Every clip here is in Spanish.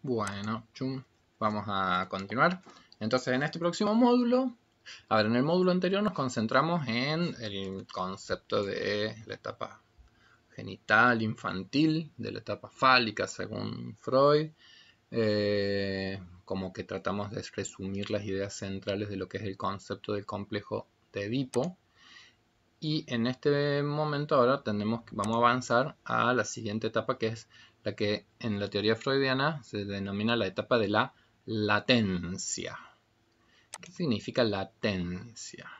Bueno, vamos a continuar. Entonces, en este próximo módulo, a ver, en el módulo anterior nos concentramos en el concepto de la etapa genital infantil, de la etapa fálica según Freud. Eh, como que tratamos de resumir las ideas centrales de lo que es el concepto del complejo de Edipo. Y en este momento ahora tenemos, vamos a avanzar a la siguiente etapa que es que en la teoría freudiana se denomina la etapa de la latencia. ¿Qué significa latencia?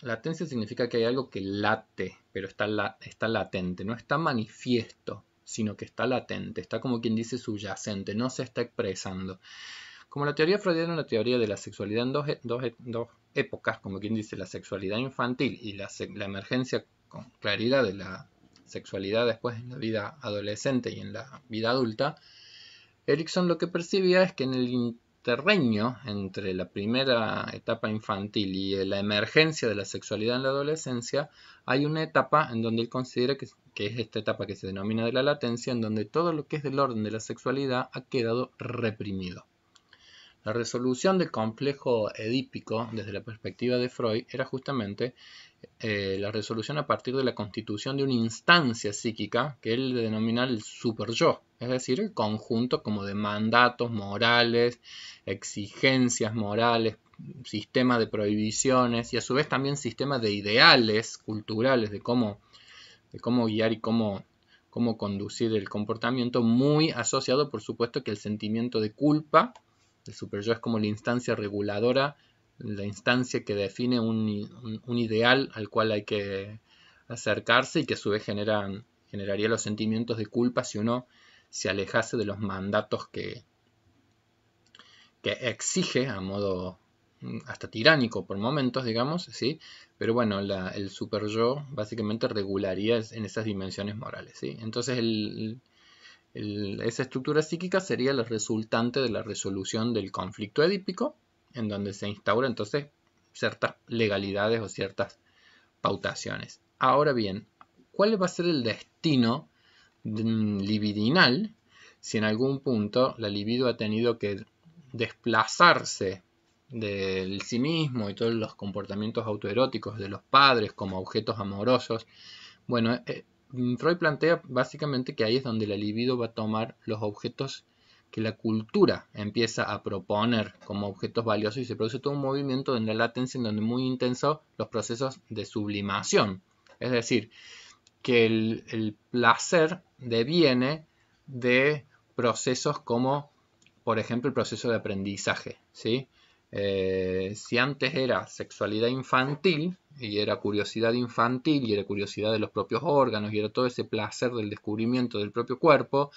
Latencia significa que hay algo que late, pero está, está latente, no está manifiesto, sino que está latente, está como quien dice subyacente, no se está expresando. Como la teoría freudiana es una teoría de la sexualidad en dos, e, e, épocas, como quien dice la sexualidad infantil y la emergencia con claridad de la sexualidad después en la vida adolescente y en la vida adulta, Erickson lo que percibía es que en el interreño entre la primera etapa infantil y la emergencia de la sexualidad en la adolescencia, hay una etapa en donde él considera que, es esta etapa que se denomina de la latencia, en donde todo lo que es del orden de la sexualidad ha quedado reprimido. La resolución del complejo edípico desde la perspectiva de Freud era justamente eh, la resolución a partir de la constitución de una instancia psíquica que él denomina el super-yo, es decir, el conjunto como de mandatos morales, exigencias morales, sistema de prohibiciones y a su vez también sistema de ideales culturales de cómo, cómo guiar y cómo cómo conducir el comportamiento, muy asociado por supuesto que el sentimiento de culpa el super es como la instancia reguladora, la instancia que define un, ideal al cual hay que acercarse y que a su vez generaría los sentimientos de culpa si uno se alejase de los mandatos que, que exige a modo mm, hasta tiránico por momentos, digamos, ¿sí? Pero bueno, el super básicamente regularía en esas dimensiones morales, ¿sí? Entonces el, esa estructura psíquica sería la resultante de la resolución del conflicto edípico, en donde se instaura entonces ciertas legalidades o ciertas pautaciones. Ahora bien, ¿cuál va a ser el destino mm, libidinal si en algún punto la libido ha tenido que desplazarse del sí mismo y todos los comportamientos autoeróticos de los padres como objetos amorosos? Bueno, eh, Mm, Freud plantea básicamente que ahí es donde la libido va a tomar los objetos que la cultura empieza a proponer como objetos valiosos y se produce todo un movimiento en la latencia en donde muy intenso los procesos de sublimación. Es decir, que el, el placer deviene de procesos como, por ejemplo, el proceso de aprendizaje, ¿sí? Eh, si antes era sexualidad infantil, y era curiosidad infantil, y era curiosidad de los propios órganos, y era todo ese placer del descubrimiento del propio cuerpo,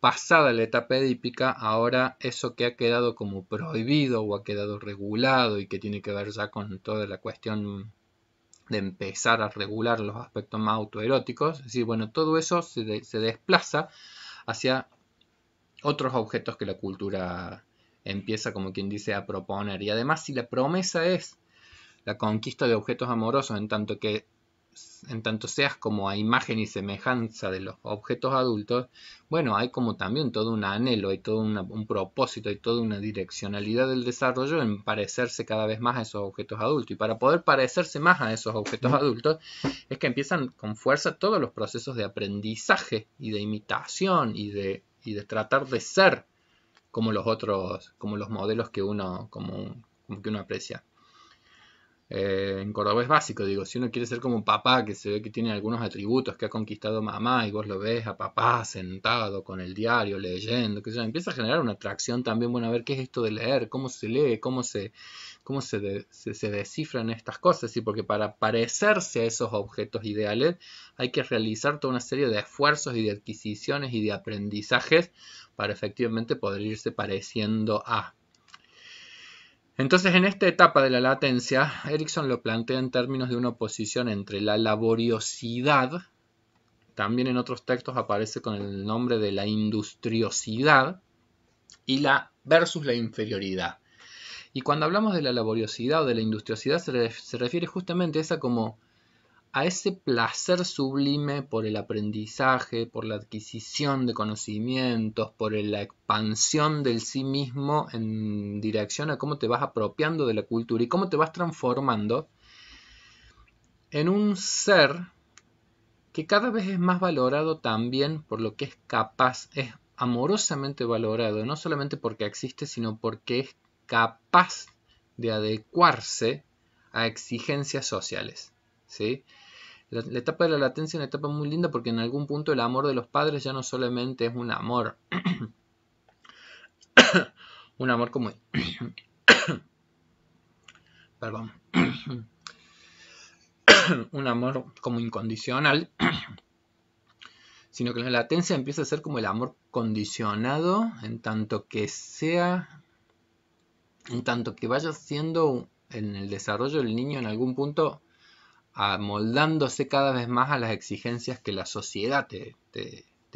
pasada la etapa edípica, ahora eso que ha quedado como prohibido o ha quedado regulado y que tiene que ver ya con toda la cuestión de empezar a regular los aspectos más autoeróticos, es decir, bueno, todo eso se desplaza hacia otros objetos que la cultura empieza como quien dice a proponer. Y además si la promesa es la conquista de objetos amorosos en tanto que en tanto seas como a imagen y semejanza de los objetos adultos, bueno, hay como también todo un anhelo, hay todo un propósito, hay toda una direccionalidad del desarrollo en parecerse cada vez más a esos objetos adultos. Y para poder parecerse más a esos objetos adultos es que empiezan con fuerza todos los procesos de aprendizaje y de imitación y de, y de tratar de ser como los otros, como los modelos que uno, como, como que uno aprecia. Eh, en en es básico, digo, si uno quiere ser como papá, que se ve que tiene algunos atributos que ha conquistado mamá y vos lo ves a papá sentado con el diario, leyendo, que empieza a generar una atracción también, bueno, a ver qué es esto de leer, cómo se lee, cómo se, descifran estas cosas, porque para parecerse a esos objetos ideales hay que realizar toda una serie de esfuerzos y de adquisiciones y de aprendizajes para efectivamente poder irse pareciendo a... Entonces, en esta etapa de la latencia, Erickson lo plantea en términos de una oposición entre la laboriosidad, también en otros textos aparece con el nombre de la industriosidad, y la versus la inferioridad. Y cuando hablamos de la laboriosidad o de la industriosidad, se, refiere justamente a esa como a ese placer sublime por el aprendizaje, por la adquisición de conocimientos, por la expansión del sí mismo en dirección a cómo te vas apropiando de la cultura y cómo te vas transformando en un ser que cada vez es más valorado también por lo que es capaz, es amorosamente valorado, no solamente porque existe, sino porque es capaz de adecuarse a exigencias sociales. ¿sí? La, etapa de la latencia es una etapa muy linda porque en algún punto el amor de los padres ya no solamente es un amor, un amor como... Perdón. un amor como incondicional, sino que la latencia empieza a ser como el amor condicionado en tanto que sea, en tanto que vaya siendo en el desarrollo del niño en algún punto amoldándose cada vez más a las exigencias que la sociedad te,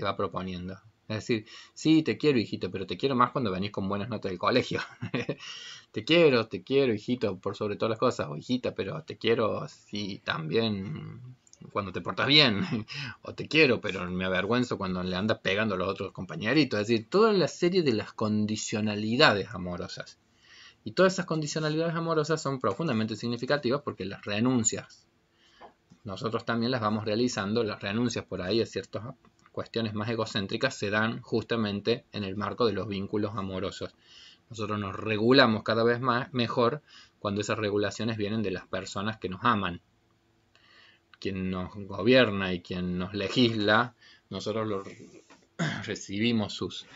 va proponiendo. Es decir, sí, te quiero, hijito, pero te quiero más cuando venís con buenas notas del colegio. te quiero, te quiero, hijito, por sobre todas las cosas, o hijita, pero te quiero sí también cuando te portas bien, o te quiero, pero me avergüenzo cuando le andas pegando a los otros compañeritos. Es decir, toda la serie de las condicionalidades amorosas. Y todas esas condicionalidades amorosas son profundamente significativas porque las renuncias nosotros también las vamos realizando, las renuncias por ahí de ciertas cuestiones más egocéntricas se dan justamente en el marco de los vínculos amorosos. Nosotros nos regulamos cada vez más, mejor cuando esas regulaciones vienen de las personas que nos aman. Quien nos gobierna y quien nos legisla, nosotros recibimos sus,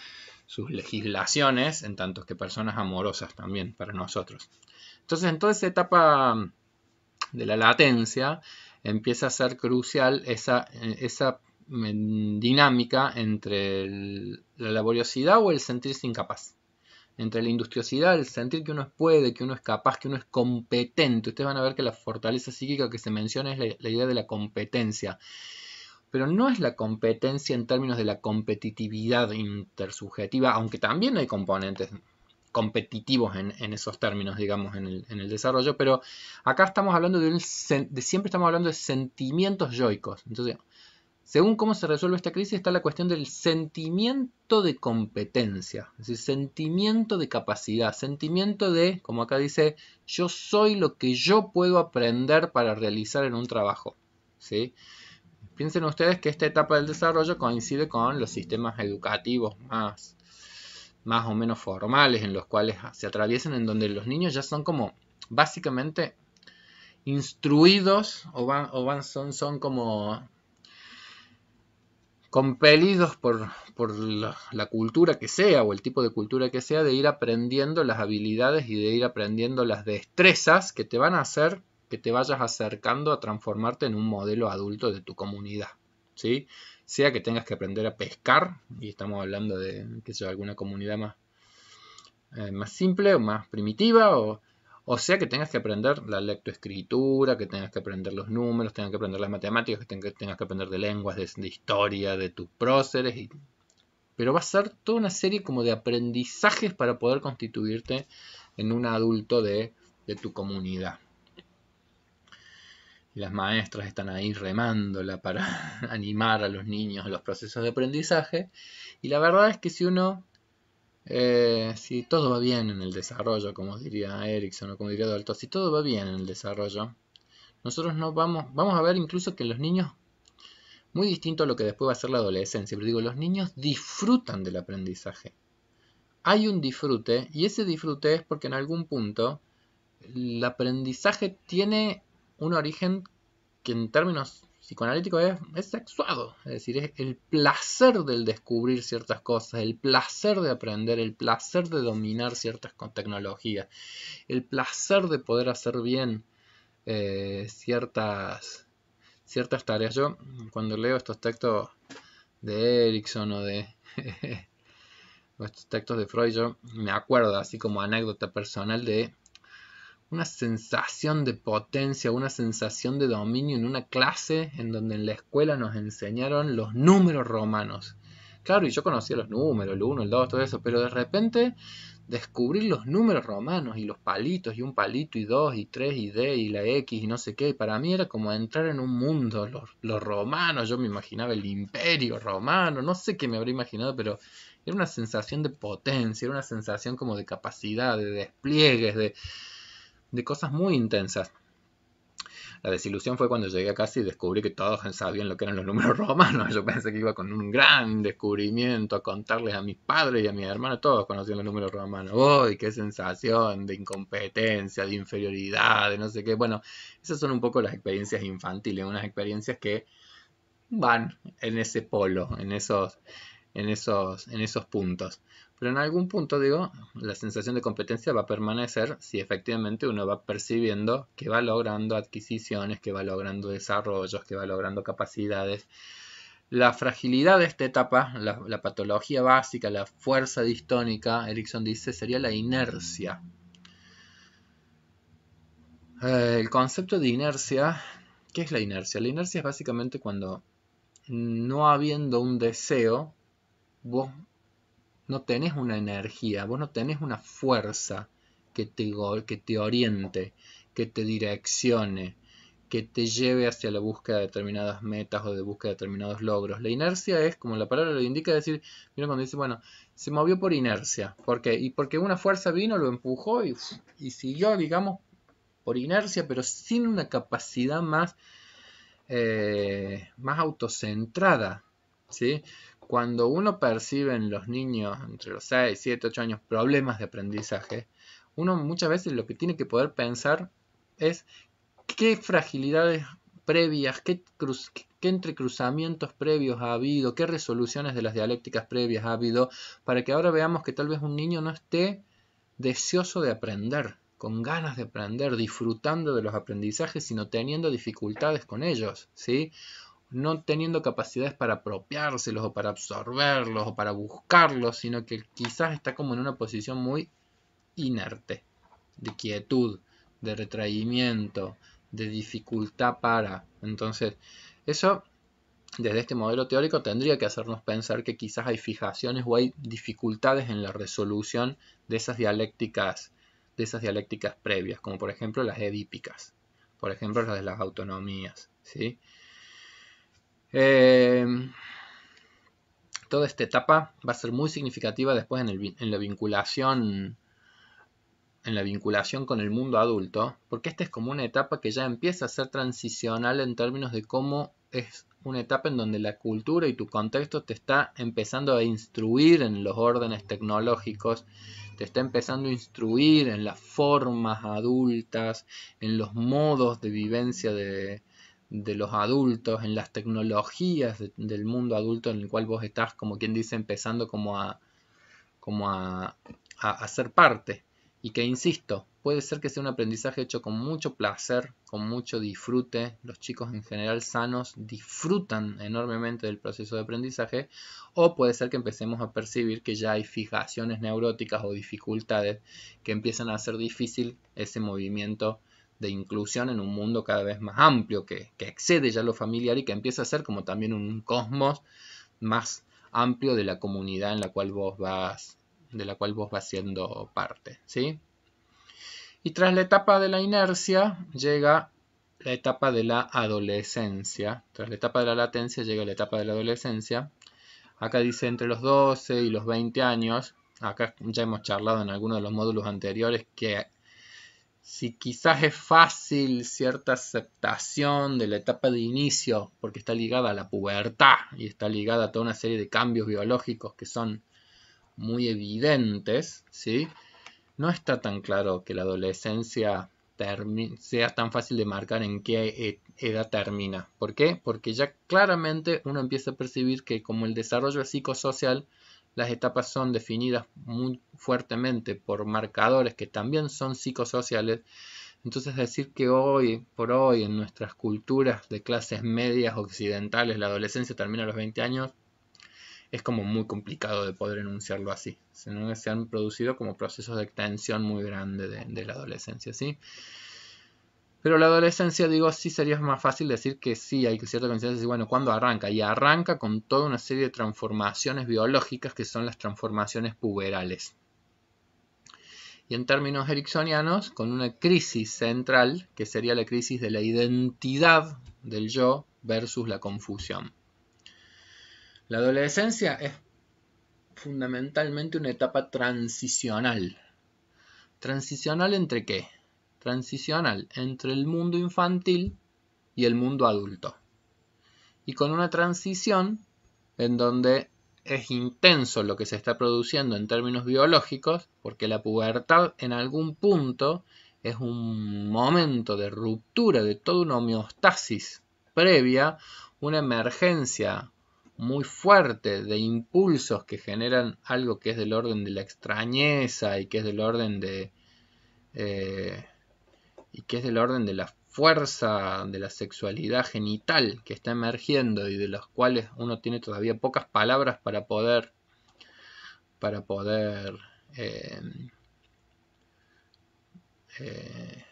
sus legislaciones en tantos que personas amorosas también para nosotros. Entonces, en toda esa etapa mm, de la latencia, empieza a ser crucial esa, esa mm, dinámica entre la laboriosidad o el sentirse incapaz. Entre la industriosidad, el sentir que uno puede, que uno es capaz, que uno es competente. Ustedes van a ver que la fortaleza psíquica que se menciona es la idea de la competencia. Pero no es la competencia en términos de la competitividad intersubjetiva, aunque también hay componentes competitivos en, esos términos, digamos, en el, desarrollo, pero acá estamos hablando de, un, siempre estamos hablando de sentimientos yoicos. Entonces, según cómo se resuelve esta crisis está la cuestión del sentimiento de competencia, es decir, sentimiento de capacidad, sentimiento de, como acá dice, yo soy lo que yo puedo aprender para realizar en un trabajo. ¿sí? Piensen ustedes que esta etapa del desarrollo coincide con los sistemas educativos más más o menos formales en los cuales se atraviesan, en donde los niños ya son como básicamente instruidos o van, o van son, son como compelidos por, la, la, cultura que sea o el tipo de cultura que sea de ir aprendiendo las habilidades y de ir aprendiendo las destrezas que te van a hacer que te vayas acercando a transformarte en un modelo adulto de tu comunidad. Sea que tengas que aprender a pescar, y estamos hablando de que sea alguna comunidad más, eh, más simple o más primitiva, o, sea que tengas que aprender la lectoescritura, que tengas que aprender los números, tengas que aprender las matemáticas, que tengas que, aprender de lenguas, de, historia, de tus próceres. Pero va a ser toda una serie como de aprendizajes para poder constituirte en un adulto de tu comunidad y las maestras están ahí remándola para animar a los niños a los procesos de aprendizaje. Y la verdad es que si uno, eh, si todo va bien en el desarrollo, como diría Erickson o como diría Dalton, si todo va bien en el desarrollo, nosotros no vamos, vamos a ver incluso que los niños, muy distinto a lo que después va a ser la adolescencia, pero digo, los niños disfrutan del aprendizaje. Hay un disfrute y ese disfrute es porque en algún punto el aprendizaje tiene un origen que en términos psicoanalíticos es, es sexuado, es decir, es el placer del descubrir ciertas cosas, el placer de aprender, el placer de dominar ciertas tecnologías, el placer de poder hacer bien eh, ciertas, ciertas tareas. Yo cuando leo estos textos de Erickson o de... estos textos de Freud, yo me acuerdo, así como anécdota personal, de una sensación de potencia, una sensación de dominio en una clase en donde en la escuela nos enseñaron los números romanos. Claro, y yo conocía los números, el 1, el 2, todo eso, pero de repente descubrir los números romanos y los palitos, y un palito, y dos, y tres, y D, y la X, y no sé qué, y para mí era como entrar en un mundo, los, los romanos, yo me imaginaba el imperio romano, no sé qué me habría imaginado, pero era una sensación de potencia, era una sensación como de capacidad, de despliegues, de de cosas muy intensas. La desilusión fue cuando llegué a casa y descubrí que todos sabían lo que eran los números romanos. Yo pensé que iba con un gran descubrimiento a contarles a mis padres y a mis hermanos, todos conocían los números romanos. ¡Uy, qué sensación de incompetencia, de inferioridad, de no sé qué! Bueno, esas son un poco las experiencias infantiles, unas experiencias que van en ese polo, en esos, en esos, en esos puntos. Pero en algún punto, digo, la sensación de competencia va a permanecer si efectivamente uno va percibiendo que va logrando adquisiciones, que va logrando desarrollos, que va logrando capacidades. La fragilidad de esta etapa, la, patología básica, la fuerza distónica, Erickson dice, sería la inercia. Eh, el concepto de inercia, ¿qué es la inercia? La inercia es básicamente cuando no habiendo un deseo, vos no tenés una energía, vos no tenés una fuerza que te, que te oriente, que te direccione, que te lleve hacia la búsqueda de determinadas metas o de búsqueda de determinados logros. La inercia es, como la palabra lo indica, decir, mira cuando dice, bueno, se movió por inercia. ¿Por qué? Y porque una fuerza vino, lo empujó y, siguió, digamos, por inercia, pero sin una capacidad más, eh, más autocentrada. ¿sí? cuando uno percibe en los niños entre los 6, 7, 8 años problemas de aprendizaje, uno muchas veces lo que tiene que poder pensar es qué fragilidades previas, qué, qué entrecruzamientos previos ha habido, qué resoluciones de las dialécticas previas ha habido, para que ahora veamos que tal vez un niño no esté deseoso de aprender, con ganas de aprender, disfrutando de los aprendizajes, sino teniendo dificultades con ellos, ¿sí? no teniendo capacidades para apropiárselos o para absorberlos o para buscarlos, sino que quizás está como en una posición muy inerte, de quietud, de retraimiento, de dificultad para. Entonces, eso desde este modelo teórico tendría que hacernos pensar que quizás hay fijaciones o hay dificultades en la resolución de esas dialécticas, de esas dialécticas previas, como por ejemplo las edípicas, por ejemplo las de las autonomías, ¿sí? Eh, toda esta etapa va a ser muy significativa después en, la vinculación en la vinculación con el mundo adulto, porque esta es como una etapa que ya empieza a ser transicional en términos de cómo es una etapa en donde la cultura y tu contexto te está empezando a instruir en los órdenes tecnológicos, te está empezando a instruir en las formas adultas, en los modos de vivencia de, de los adultos, en las tecnologías del mundo adulto en el cual vos estás, como quien dice, empezando como a, como a, ser parte. Y que, insisto, puede ser que sea un aprendizaje hecho con mucho placer, con mucho disfrute. Los chicos en general sanos disfrutan enormemente del proceso de aprendizaje. O puede ser que empecemos a percibir que ya hay fijaciones neuróticas o dificultades que empiezan a hacer difícil ese movimiento de inclusión en un mundo cada vez más amplio, que, excede ya lo familiar y que empieza a ser como también un cosmos más amplio de la comunidad en la cual vos vas, de la cual vos vas siendo parte. ¿sí? Y tras la etapa de la inercia llega la etapa de la adolescencia. Tras la etapa de la latencia llega la etapa de la adolescencia. Acá dice entre los 12 y los 20 años. Acá ya hemos charlado en algunos de los módulos anteriores que si quizás es fácil cierta aceptación de la etapa de inicio, porque está ligada a la pubertad y está ligada a toda una serie de cambios biológicos que son muy evidentes, ¿sí? no está tan claro que la adolescencia sea tan fácil de marcar en qué e-, edad termina. ¿Por qué? Porque ya claramente uno empieza a percibir que como el desarrollo psicosocial las etapas son definidas muy fuertemente por marcadores que también son psicosociales. Entonces decir que hoy, por hoy, en nuestras culturas de clases medias occidentales, la adolescencia termina a los 20 años, es como muy complicado de poder enunciarlo así. Se han producido como procesos de extensión muy grande de, la adolescencia, ¿sí? Pero la adolescencia, digo, sí sería más fácil decir que sí, hay cierta conciencia de bueno, ¿cuándo arranca? Y arranca con toda una serie de transformaciones biológicas que son las transformaciones puberales. Y en términos ericksonianos, con una crisis central, que sería la crisis de la identidad del yo versus la confusión. La adolescencia es fundamentalmente una etapa transicional. ¿Transicional entre qué? transicional entre el mundo infantil y el mundo adulto. Y con una transición en donde es intenso lo que se está produciendo en términos biológicos, porque la pubertad en algún punto es un momento de ruptura de toda una homeostasis previa, una emergencia muy fuerte de impulsos que generan algo que es del orden de la extrañeza y que es del orden de eh, y que es del orden de la fuerza de la sexualidad genital que está emergiendo y de los cuales uno tiene todavía pocas palabras para poder para poder eh, eh,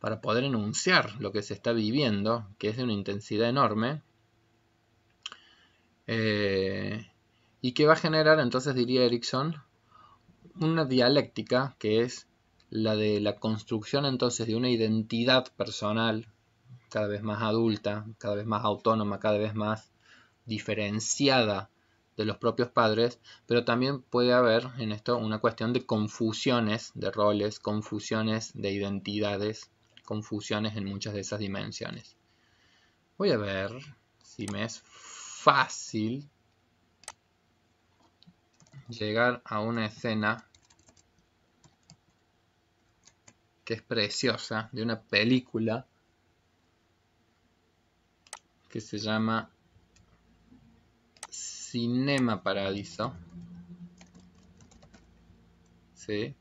para poder enunciar lo que se está viviendo que es de una intensidad enorme eh, y que va a generar entonces diría Erickson una dialéctica que es la de la construcción entonces de una identidad personal cada vez más adulta, cada vez más autónoma, cada vez más diferenciada de los propios padres, pero también puede haber en esto una cuestión de confusiones de roles, confusiones de identidades, confusiones en muchas de esas dimensiones. Voy a ver si me es fácil llegar a una escena que es preciosa, de una película que se llama Cinema Paradiso. Sí.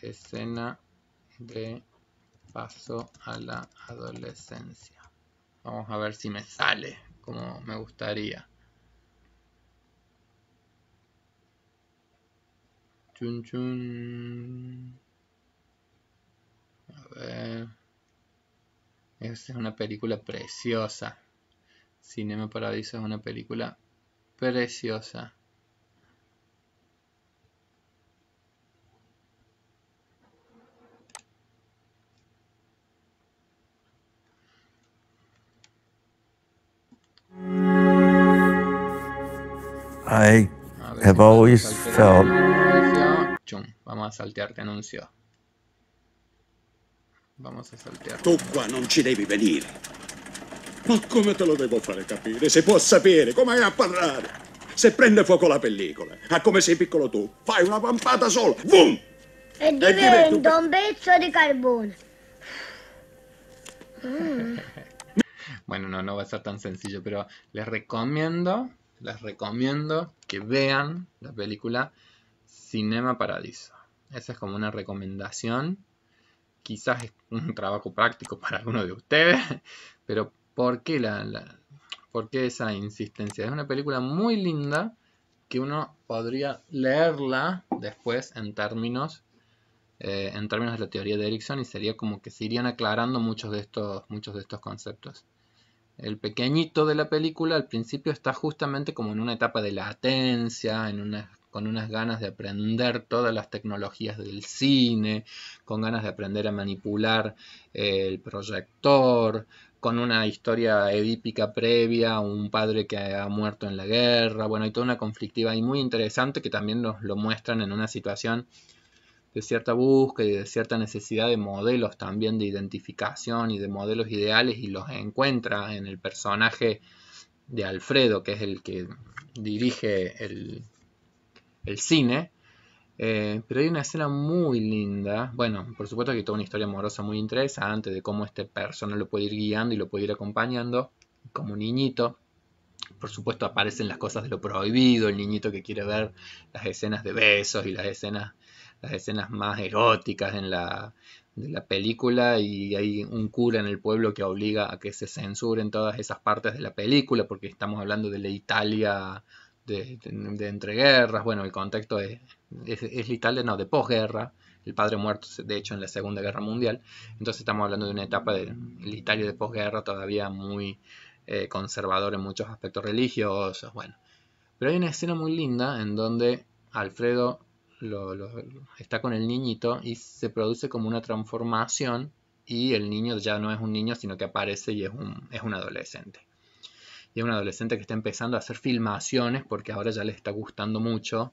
Escena de paso a la adolescencia. Vamos a ver si me sale como me gustaría. Chun chun. Eh, es una película preciosa. Cinema Paradiso es una película preciosa. I have always felt. Vamos a saltearte anuncio. Vamos a saltear. Tu qua non ci devi venire. Ma come te lo debo hacer? capire? Si può sapere come hai a Se prende fuoco la pellicola, a come sei piccolo tu, fai una vampata sola, boom! E, e vendo un pezzo di carbone. Mm. bueno, no, no va a ser tan sencillo, pero les recomiendo, les recomiendo que vean la película Cinema Paradiso. Esa es como una recomendación quizás es un trabajo práctico para alguno de ustedes, pero ¿por qué, la, esa insistencia? Es una película muy linda que uno podría leerla después en términos eh, en términos de la teoría de Erickson y sería como que se irían aclarando muchos de estos, muchos de estos conceptos. El pequeñito de la película al principio está justamente como en una etapa de latencia, en una con unas ganas de aprender todas las tecnologías del cine, con ganas de aprender a manipular eh, el proyector, con una historia edípica previa, un padre que ha muerto en la guerra, bueno, hay toda una conflictiva y muy interesante que también nos lo muestran en una situación de cierta búsqueda y de cierta necesidad de modelos también de identificación y de modelos ideales y los encuentra en el personaje de Alfredo, que es el que dirige el, el cine. Eh, pero hay una escena muy linda. Bueno, por supuesto que toda una historia amorosa muy interesante de cómo este persona lo puede ir guiando y lo puede ir acompañando como niñito. Por supuesto aparecen las cosas de lo prohibido, el niñito que quiere ver las escenas de besos y las escenas, las escenas más eróticas en de la película y hay un cura en el pueblo que obliga a que se censuren todas esas partes de la película porque estamos hablando de la Italia de, entreguerras, bueno, el contexto es, es, es no, de posguerra, el padre muerto, de hecho, en la Segunda Guerra Mundial, entonces estamos hablando de una etapa de, litario de posguerra todavía muy eh, conservador en muchos aspectos religiosos, bueno. Pero hay una escena muy linda en donde Alfredo está con el niñito y se produce como una transformación y el niño ya no es un niño, sino que aparece y es es un adolescente y un adolescente que está empezando a hacer filmaciones porque ahora ya le está gustando mucho,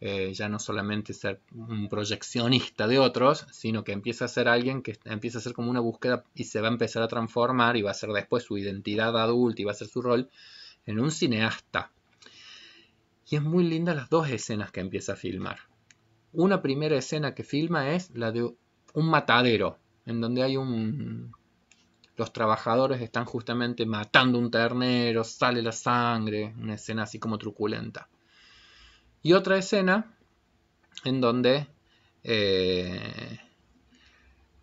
eh, ya no solamente ser un proyeccionista de otros, sino que empieza a ser alguien que empieza a ser como una búsqueda y se va a empezar a transformar y va a ser después su identidad adulta y va a ser su rol en un cineasta. Y es muy linda las dos escenas que empieza a filmar. Una primera escena que filma es la de un matadero, en donde hay un los trabajadores están justamente matando un ternero, sale la sangre, una escena así como truculenta. Y otra escena en donde, eh,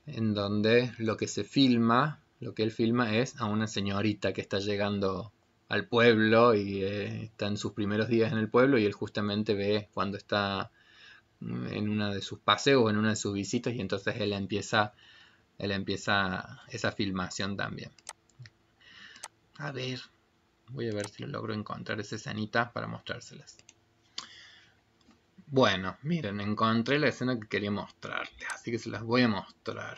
en donde lo que se filma, lo que él filma es a una señorita que está llegando al pueblo y eh, está en sus primeros días en el pueblo y él justamente ve cuando está en una de sus paseos, en una de sus visitas y entonces él empieza él empieza esa filmación también. A ver, voy a ver si logro encontrar esa escenita para mostrárselas. Bueno, miren, encontré la escena que quería mostrarte. así que se las voy a mostrar.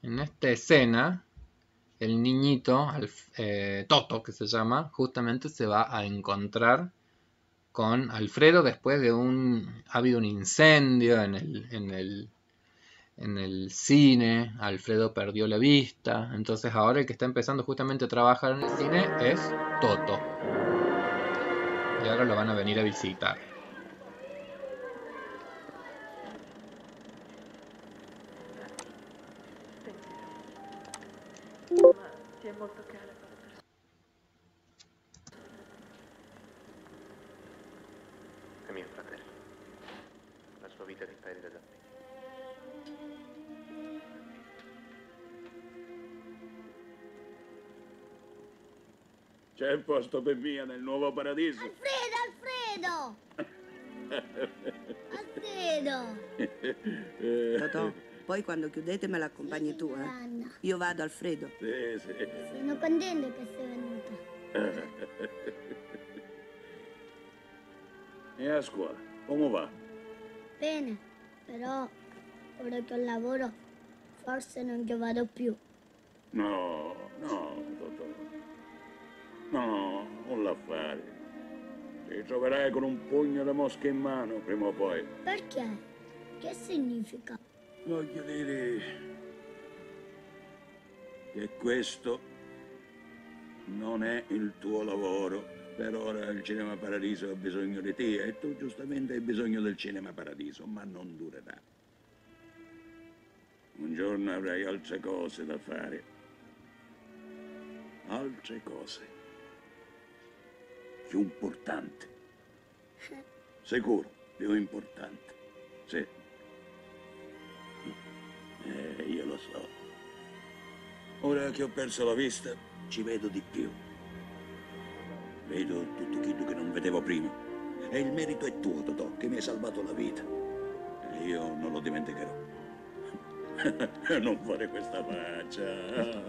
En esta escena, el niñito, eh, Toto que se llama, justamente se va a encontrar con Alfredo después de un... Ha habido un incendio en el, en el en el cine, Alfredo perdió la vista, entonces ahora el que está empezando justamente a trabajar en el cine es Toto. Y ahora lo van a venir a visitar. è un posto per via nel nuovo paradiso. Alfredo, Alfredo! Alfredo! Totò, poi quando chiudete me l'accompagni sì, tu, eh? Io vado, Alfredo. Sì, sì. Sono contento che sei venuto. E a scuola, come va? Bene, però ora che ho lavoro forse non ci vado più. No, no, Totò. No, non l'affare. Ti troverai con un pugno di mosche in mano prima o poi. Perché? Che significa? Voglio dire che questo non è il tuo lavoro. Per ora il Cinema Paradiso ha bisogno di te e tu giustamente hai bisogno del Cinema Paradiso, ma non durerà. Un giorno avrai altre cose da fare. Altre cose più importante. Sicuro, più importante. Sì. Eh, io lo so. Ora che ho perso la vista, ci vedo di più. Vedo tutto quello che non vedevo prima. E il merito è tuo, Totò, che mi hai salvato la vita. E io non lo dimenticherò. non fare questa faccia,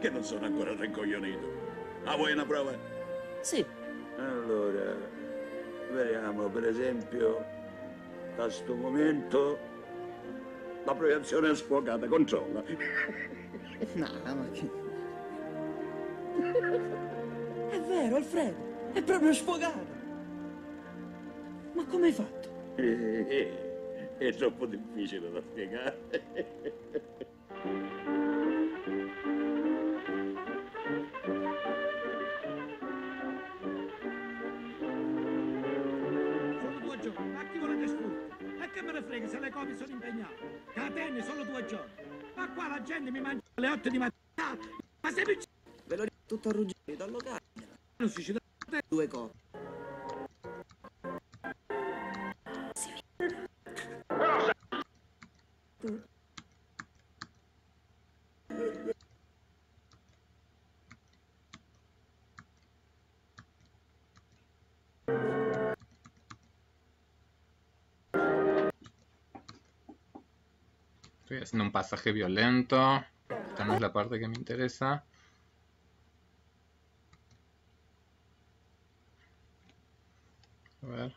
che non sono ancora rincoglionito. Ah, vuoi una prova? Sì. Allora, vediamo per esempio a questo momento la proiezione è sfocata, controlla. No, ma che... È vero, Alfredo, è proprio sfogato. Ma come hai fatto? Eh, eh, eh, è troppo difficile da spiegare. oltre che se le copie sono impegnate. Catene solo due giorni. Ma qua la gente mi mangia alle 8 di mattina. Ma se mi... Ve lo dico tutto a ruggere, do allogare. Non si ci dà due copie. un pasaje violento. Esta no es la parte que me interesa. A ver.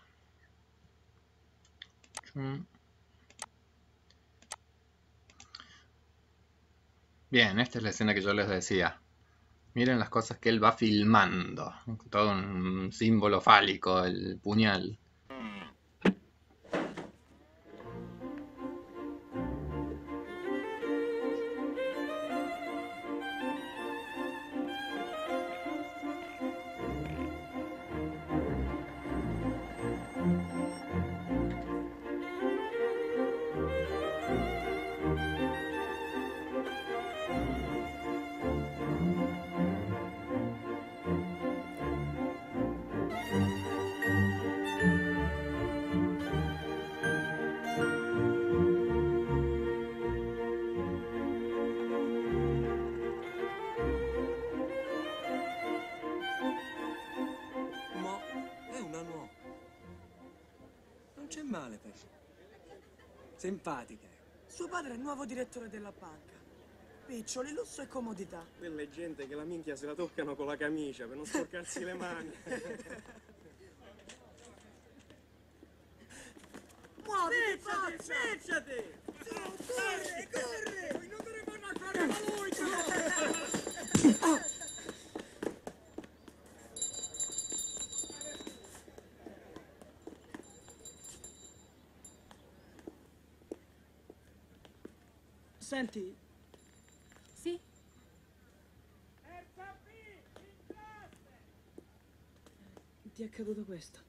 Bien, esta es la escena que yo les decía. Miren las cosas que él va filmando. Todo un símbolo fálico, el puñal. Simpatiche. Suo padre è il nuovo direttore della banca. Piccioli, lusso e comodità. Quella è gente che la minchia se la toccano con la camicia per non sporcarsi le mani. Senti. Sì. Eh, ti è accaduto questo.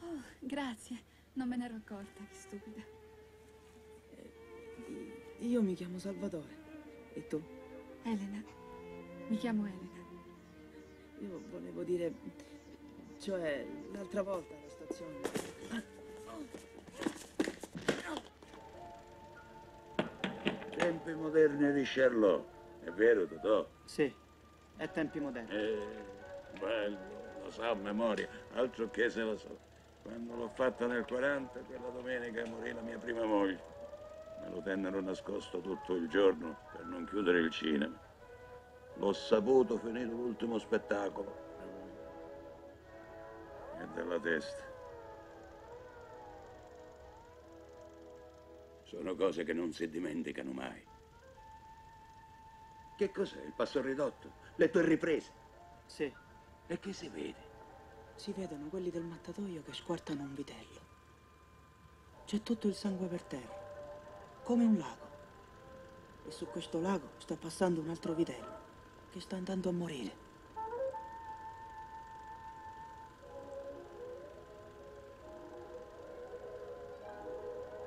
Oh, grazie. Non me ne ero accorta, che stupida. Eh, io mi chiamo Salvatore. E tu? Elena. Mi chiamo Elena. Io volevo dire... Cioè, l'altra volta alla stazione... Ah. tempi moderni di Sherlock, è vero Totò? Sì, è tempi moderni. Eh, bello, lo so a memoria, altro che se lo so. Quando l'ho fatta nel 40, quella domenica morì la mia prima moglie. Me lo tennero nascosto tutto il giorno per non chiudere il cinema. L'ho saputo finire l'ultimo spettacolo. E della testa. Sono cose che non si dimenticano mai. Che cos'è il passo ridotto? Le tue riprese? Sì. E che si vede? Si vedono quelli del mattatoio che squartano un vitello. C'è tutto il sangue per terra, come un lago. E su questo lago sta passando un altro vitello che sta andando a morire.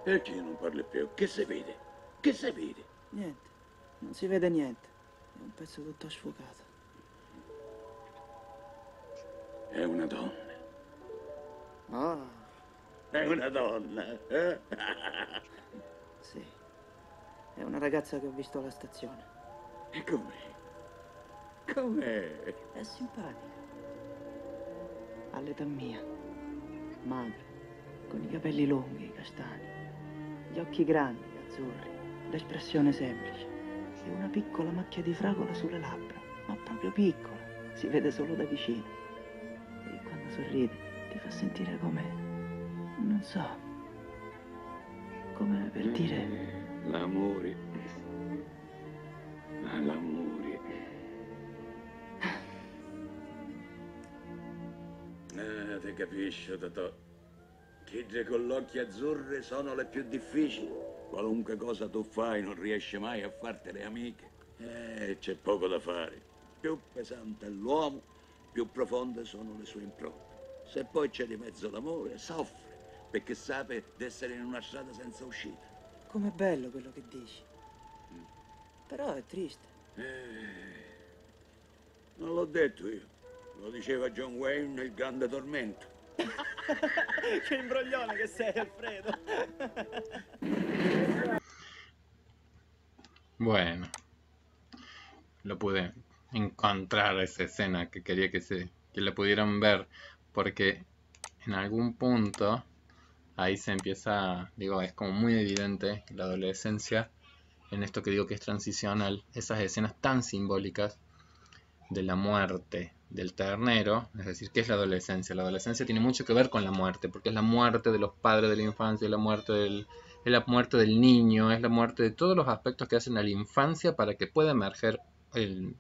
Perché eh, non parli più? Che si vede? Che si vede? Niente, non si vede niente. È un pezzo tutto sfocato. È una donna. Ah. Oh. È una donna. Eh? sì. È una ragazza che ho visto alla stazione. E come? Com'è? È simpatica. All'età mia. Magra. Con i capelli lunghi, castani. Gli occhi grandi, azzurri, l'espressione semplice e una piccola macchia di fragola sulle labbra, ma proprio piccola, si vede solo da vicino. E quando sorride ti fa sentire come... non so... come per eh, dire... L'amore. Ah, l'amore. Ah, ti capisci, Totò. Chidre con l'occhio azzurre sono le più difficili. Qualunque cosa tu fai non riesci mai a fartele amiche. Eh, c'è poco da fare. Più pesante è l'uomo, più profonde sono le sue impronte. Se poi c'è di mezzo l'amore, soffre, perché sape di essere in una strada senza uscita. Com'è bello quello che dici. Mm. Però è triste. Eh, non l'ho detto io. Lo diceva John Wayne nel Grande Tormento. Qué imbroglione que sei, Alfredo. bueno, lo pude encontrar esa escena que quería que se que la pudieran ver porque en algún punto ahí se empieza, digo, es como muy evidente la adolescencia en esto que digo que es transicional, esas escenas tan simbólicas de la muerte del ternero, es decir, ¿qué es la adolescencia? La adolescencia tiene mucho que ver con la muerte, porque es la muerte de los padres de la infancia, es la muerte del, la muerte del niño, es la muerte de todos los aspectos que hacen a la infancia para que pueda emerger el,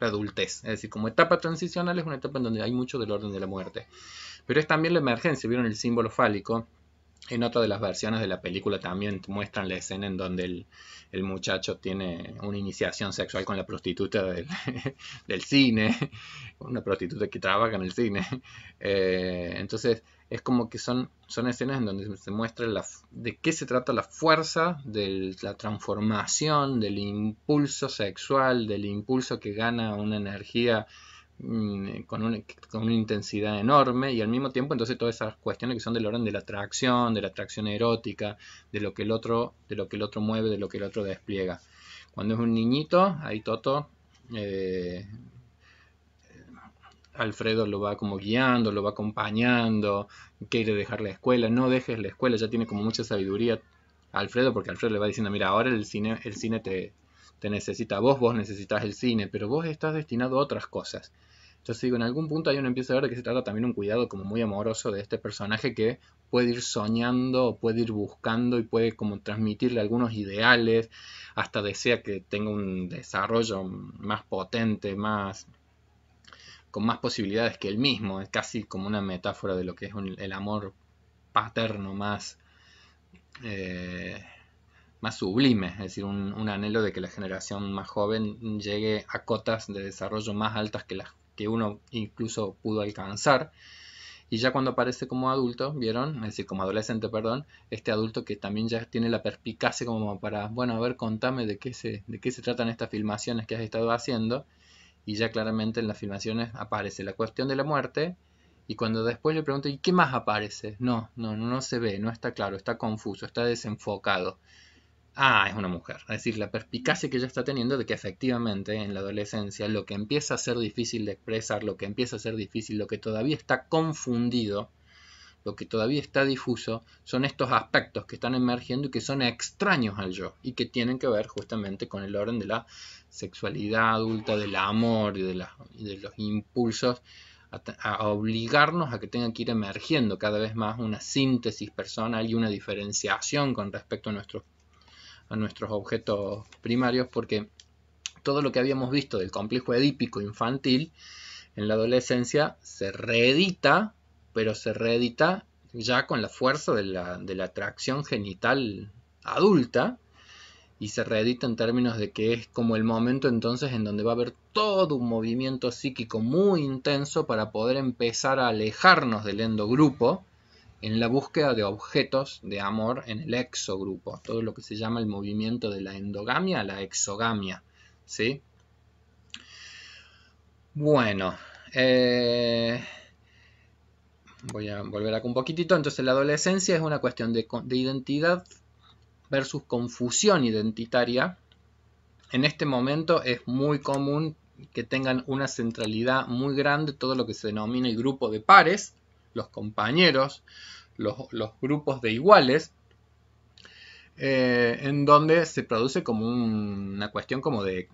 la adultez. Es decir, como etapa transicional es una etapa en donde hay mucho del orden de la muerte. Pero es también la emergencia, vieron el símbolo fálico, en otra de las versiones de la película también muestran la escena en donde el, muchacho tiene una iniciación sexual con la prostituta del, cine, una prostituta que trabaja en el cine. Eh, entonces es como que son, son escenas en donde se muestra la, de qué se trata la fuerza de la transformación, del impulso sexual, del impulso que gana una energía Mm, eh, con una, con una, intensidad enorme y al mismo tiempo entonces todas esas cuestiones que son del orden de la atracción, de la atracción erótica, de lo que el otro, de lo que el otro mueve, de lo que el otro despliega. Cuando es un niñito, ahí Toto, eh, Alfredo lo va como guiando, lo va acompañando, quiere dejar la escuela, no dejes la escuela, ya tiene como mucha sabiduría Alfredo, porque Alfredo le va diciendo, mira, ahora el cine, el cine te, te necesita vos, vos necesitas el cine, pero vos estás destinado a otras cosas. Entonces digo, en algún punto hay uno empieza a ver que se trata también un cuidado como muy amoroso de este personaje que puede ir soñando, puede ir buscando y puede como transmitirle algunos ideales, hasta desea que tenga un desarrollo más potente, más con más posibilidades que él mismo. Es casi como una metáfora de lo que es el amor paterno más... Eh, sublime, es decir, un, anhelo de que la generación más joven llegue a cotas de desarrollo más altas que las que uno incluso pudo alcanzar. Y ya cuando aparece como adulto, ¿vieron? Es decir, como adolescente, perdón, este adulto que también ya tiene la perspicacia como para, bueno, a ver, contame de qué se, de qué se tratan estas filmaciones que has estado haciendo. Y ya claramente en las filmaciones aparece la cuestión de la muerte, y cuando después le pregunto, ¿y qué más aparece? No, no, no se ve, no está claro, está confuso, está desenfocado ah, es una mujer. Es decir, la perspicacia que ella está teniendo de que efectivamente en la adolescencia lo que empieza a ser difícil de expresar, lo que empieza a ser difícil, lo que todavía está confundido, lo que todavía está difuso, son estos aspectos que están emergiendo y que son extraños al yo y que tienen que ver justamente con el orden de la sexualidad adulta, del amor y de, los impulsos a, a obligarnos a que tenga que ir emergiendo cada vez más una síntesis personal y una diferenciación con respecto a nuestros a nuestros objetos primarios porque todo lo que habíamos visto del complejo edípico infantil en la adolescencia se reedita, pero se reedita ya con la fuerza de la, de atracción genital adulta y se reedita en términos de que es como el momento entonces en donde va a haber todo un movimiento psíquico muy intenso para poder empezar a alejarnos del endogrupo en la búsqueda de objetos de amor en el exogrupo, todo lo que se llama el movimiento de la endogamia a la exogamia. ¿sí? Bueno, eh, voy a volver acá un poquitito. Entonces la adolescencia es una cuestión de, de identidad versus confusión identitaria. En este momento es muy común que tengan una centralidad muy grande todo lo que se denomina el grupo de pares, los compañeros, los, grupos de iguales, eh, en donde se produce como una cuestión como de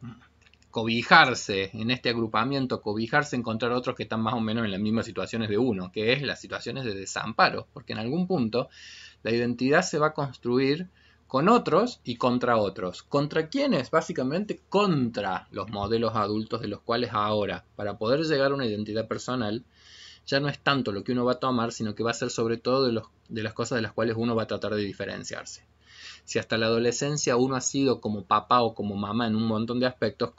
cobijarse en este agrupamiento, cobijarse, encontrar otros que están más o menos en las mismas situaciones de uno, que es las situaciones de desamparo, porque en algún punto la identidad se va a construir con otros y contra otros. ¿Contra quiénes? Básicamente contra los modelos adultos de los cuales ahora, para poder llegar a una identidad personal, ya no es tanto lo que uno va a tomar, sino que va a ser sobre todo de, las cosas de las cuales uno va a tratar de diferenciarse. Si hasta la adolescencia uno ha sido como papá o como mamá en un montón de aspectos,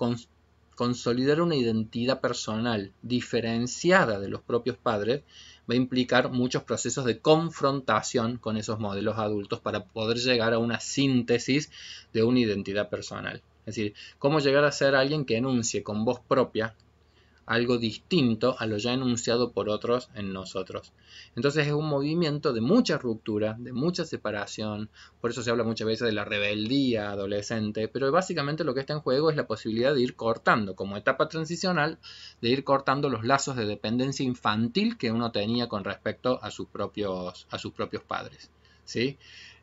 consolidar una identidad personal diferenciada de los propios padres va a implicar muchos procesos de confrontación con esos modelos adultos para poder llegar a una síntesis de una identidad personal. Es decir, cómo llegar a ser alguien que enuncie con voz propia algo distinto a lo ya enunciado por otros en nosotros. Entonces es un movimiento de mucha ruptura, de mucha separación, por eso se habla muchas veces de la rebeldía adolescente, pero básicamente lo que está en juego es la posibilidad de ir cortando, como etapa transicional, de ir cortando los lazos de dependencia infantil que uno tenía con respecto a sus propios, a sus propios padres. ¿sí?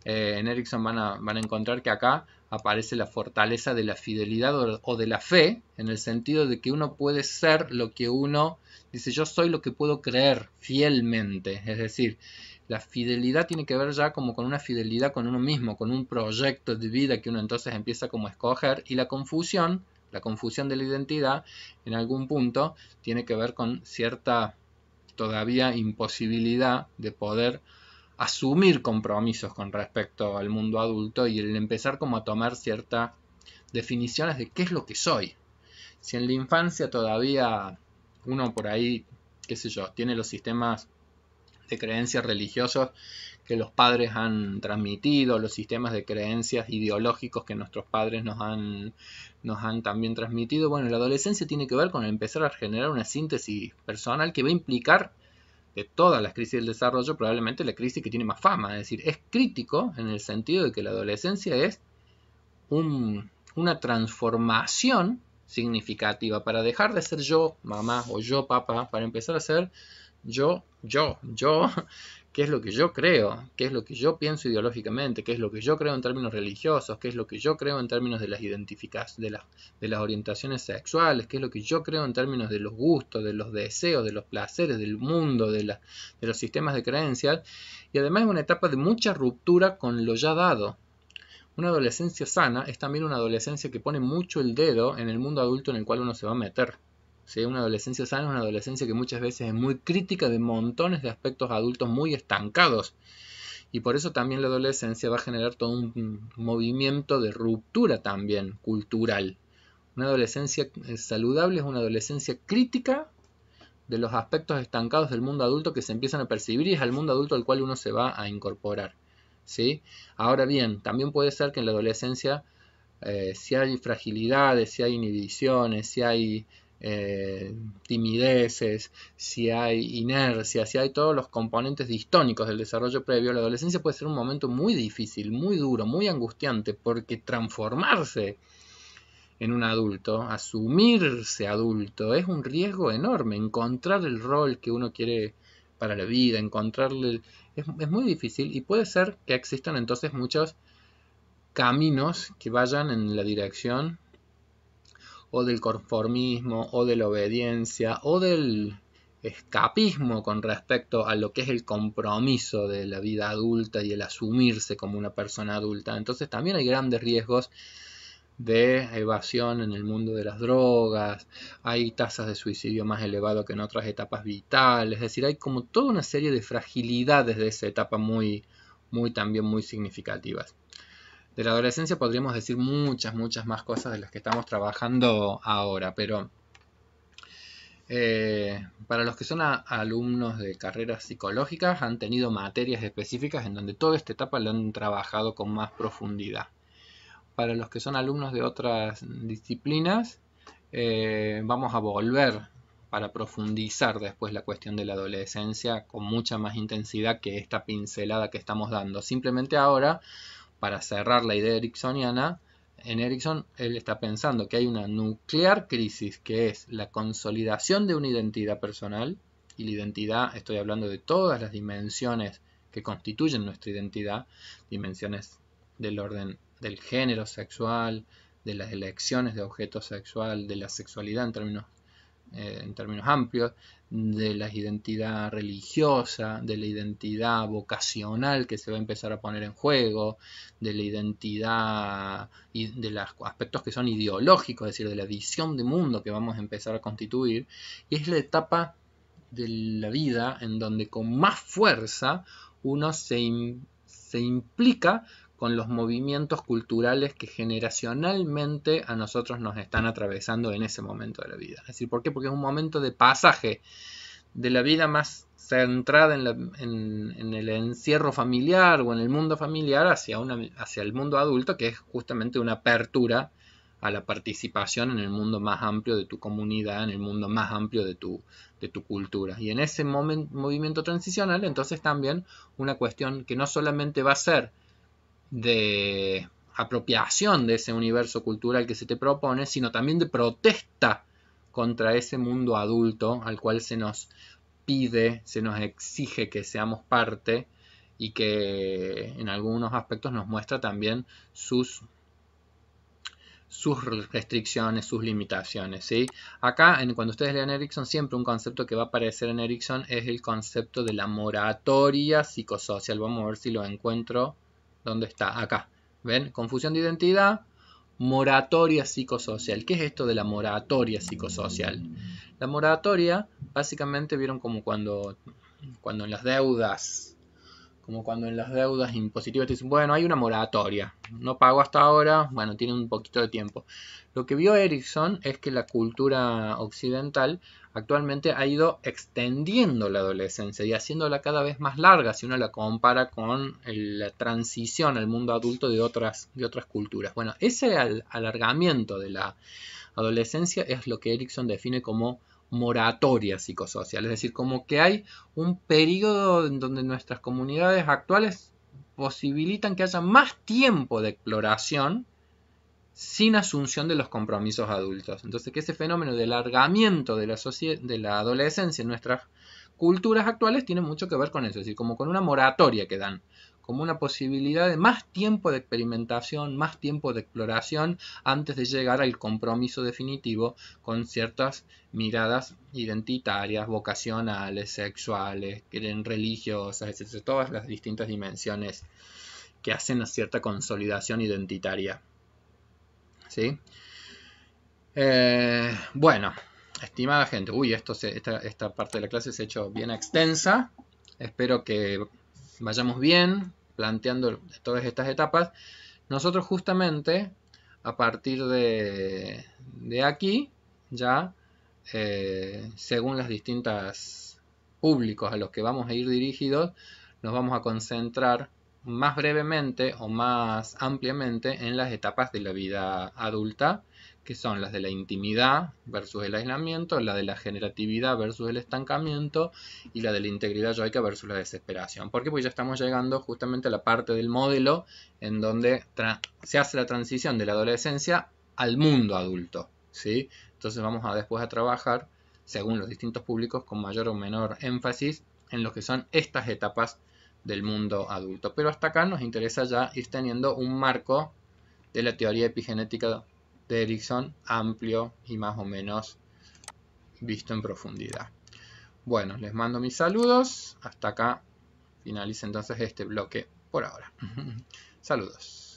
Eh, en Erickson van a, van a encontrar que acá aparece la fortaleza de la fidelidad o de la fe, en el sentido de que uno puede ser lo que uno dice, yo soy lo que puedo creer fielmente. Es decir, la fidelidad tiene que ver ya como con una fidelidad con uno mismo, con un proyecto de vida que uno entonces empieza como a escoger y la confusión, la confusión de la identidad, en algún punto, tiene que ver con cierta todavía imposibilidad de poder asumir compromisos con respecto al mundo adulto y el empezar como a tomar ciertas definiciones de qué es lo que soy. Si en la infancia todavía uno por ahí, qué sé yo, tiene los sistemas de creencias religiosos que los padres han transmitido, los sistemas de creencias ideológicos que nuestros padres nos han, nos han también transmitido. Bueno, la adolescencia tiene que ver con empezar a generar una síntesis personal que va a implicar de todas las crisis del desarrollo, probablemente la crisis que tiene más fama. Es decir, es crítico en el sentido de que la adolescencia es una transformación significativa para dejar de ser yo, mamá o yo, papá, para empezar a ser yo, yo, yo, qué es lo que yo creo, qué es lo que yo pienso ideológicamente, qué es lo que yo creo en términos religiosos, qué es lo que yo creo en términos de las de, de las orientaciones sexuales, qué es lo que yo creo en términos de los gustos, de los deseos, de los placeres, del mundo, de, de los sistemas de creencias. Y además es una etapa de mucha ruptura con lo ya dado. Una adolescencia sana es también una adolescencia que pone mucho el dedo en el mundo adulto en el cual uno se va a meter. Una adolescencia sana es una adolescencia que muchas veces es muy crítica de montones de aspectos adultos muy estancados. Y por eso también la adolescencia va a generar todo un movimiento de ruptura también cultural. Una adolescencia eh, saludable es una adolescencia crítica de los aspectos estancados del mundo adulto que se empiezan a percibir y es al mundo adulto al cual uno se va a incorporar. ¿sí? Ahora bien, también puede ser que en la adolescencia eh, si hay fragilidades, si hay inhibiciones, si hay eh, timideces, si hay inercia, si hay todos los componentes distónicos del desarrollo previo, la adolescencia puede ser un momento muy difícil, muy duro, muy angustiante, porque transformarse en un adulto, asumirse adulto, es un riesgo enorme. Encontrar el rol que uno quiere para la vida, encontrarle... es muy difícil y puede ser que existan entonces muchos caminos que vayan en la dirección o del conformismo o de la obediencia o del escapismo con respecto a lo que es el compromiso de la vida adulta y el asumirse como una persona adulta. Entonces también hay grandes riesgos de evasión en el mundo de las drogas, hay tasas de suicidio más elevado que en otras etapas vitales, es decir, hay como toda una serie de fragilidades de esa etapa muy, muy también muy significativas de la adolescencia podríamos decir muchas, muchas más cosas de las que estamos trabajando ahora, pero eh, para los que son alumnos de carreras psicológicas han tenido materias específicas en donde toda esta etapa la han trabajado con más profundidad. Para los que son alumnos de otras disciplinas, eh, vamos a volver para profundizar después la cuestión de la adolescencia con mucha más intensidad que esta pincelada que estamos dando. Simplemente ahora para cerrar la idea ericksoniana, en Erickson él está pensando que hay una nuclear crisis que es la consolidación de una identidad personal, y la identidad estoy hablando de todas las dimensiones que constituyen nuestra identidad, dimensiones del orden del género sexual, de las elecciones de objeto sexual, de la sexualidad en términos eh, en términos amplios, de la identidad religiosa, de la identidad vocacional que se va a empezar a poner en juego, de la identidad y de los aspectos que son ideológicos, es decir, de la visión de mundo que vamos a empezar a constituir, y es la etapa de la vida en donde con más fuerza uno se implica con los movimientos culturales que generacionalmente a nosotros nos están atravesando en ese momento de la vida. Es decir, ¿por qué? Porque es un momento de pasaje de la vida más centrada en, el encierro familiar o en el mundo familiar hacia, hacia el mundo adulto, que es justamente una apertura a la participación en el mundo más amplio de tu comunidad, en el mundo más amplio de tu, de tu cultura. Y en ese movimiento transicional, entonces también una cuestión que no solamente va a ser de apropiación de ese universo cultural que se te propone, sino también de protesta contra ese mundo adulto al cual se nos pide, se nos exige que seamos parte y que en algunos aspectos nos muestra también sus, sus restricciones, sus limitaciones. Acá, cuando ustedes lean Erickson, siempre un concepto que va a aparecer en Erickson es el concepto de la moratoria psicosocial. Vamos a ver si lo encuentro ¿Dónde está? Acá. ¿Ven? Confusión de identidad, moratoria psicosocial. ¿Qué es esto de la moratoria psicosocial? La moratoria, básicamente, vieron como cuando, cuando en las deudas, como cuando en las deudas impositivas dicen, bueno, hay una moratoria, no pago hasta ahora, bueno, tiene un poquito de tiempo. Lo que vio Erickson es que la cultura occidental actualmente ha ido extendiendo la adolescencia y haciéndola cada vez más larga si uno la compara con la transición al mundo adulto de otras, de otras culturas. Bueno, ese alargamiento de la adolescencia es lo que Erickson define como moratoria psicosocial, es decir, como que hay un periodo en donde nuestras comunidades actuales posibilitan que haya más tiempo de exploración sin asunción de los compromisos adultos. Entonces, que ese fenómeno de alargamiento de la, de la adolescencia en nuestras culturas actuales tiene mucho que ver con eso, es decir, como con una moratoria que dan, como una posibilidad de más tiempo de experimentación, más tiempo de exploración antes de llegar al compromiso definitivo con ciertas miradas identitarias, vocacionales, sexuales, religiosas, etc. Todas las distintas dimensiones que hacen a cierta consolidación identitaria. ¿sí? Eh, bueno, estimada gente, uy, esto esta, parte de la clase se ha hecho bien extensa. Espero que vayamos bien planteando todas estas etapas. Nosotros justamente a partir de, aquí, ya eh, según los distintas públicos a los que vamos a ir dirigidos, nos vamos a concentrar más brevemente o más ampliamente en las etapas de la vida adulta, que son las de la intimidad versus el aislamiento, la de la generatividad versus el estancamiento y la de la integridad yoica versus la desesperación. ¿Por Porque pues ya estamos llegando justamente a la parte del modelo en donde se hace la transición de la adolescencia al mundo adulto. ¿sí? Entonces vamos a después a trabajar, según los distintos públicos, con mayor o menor énfasis en lo que son estas etapas del mundo adulto. Pero hasta acá nos interesa ya ir teniendo un marco de la teoría epigenética de Erickson amplio y más o menos visto en profundidad. Bueno, les mando mis saludos. Hasta acá finalice entonces este bloque por ahora. saludos.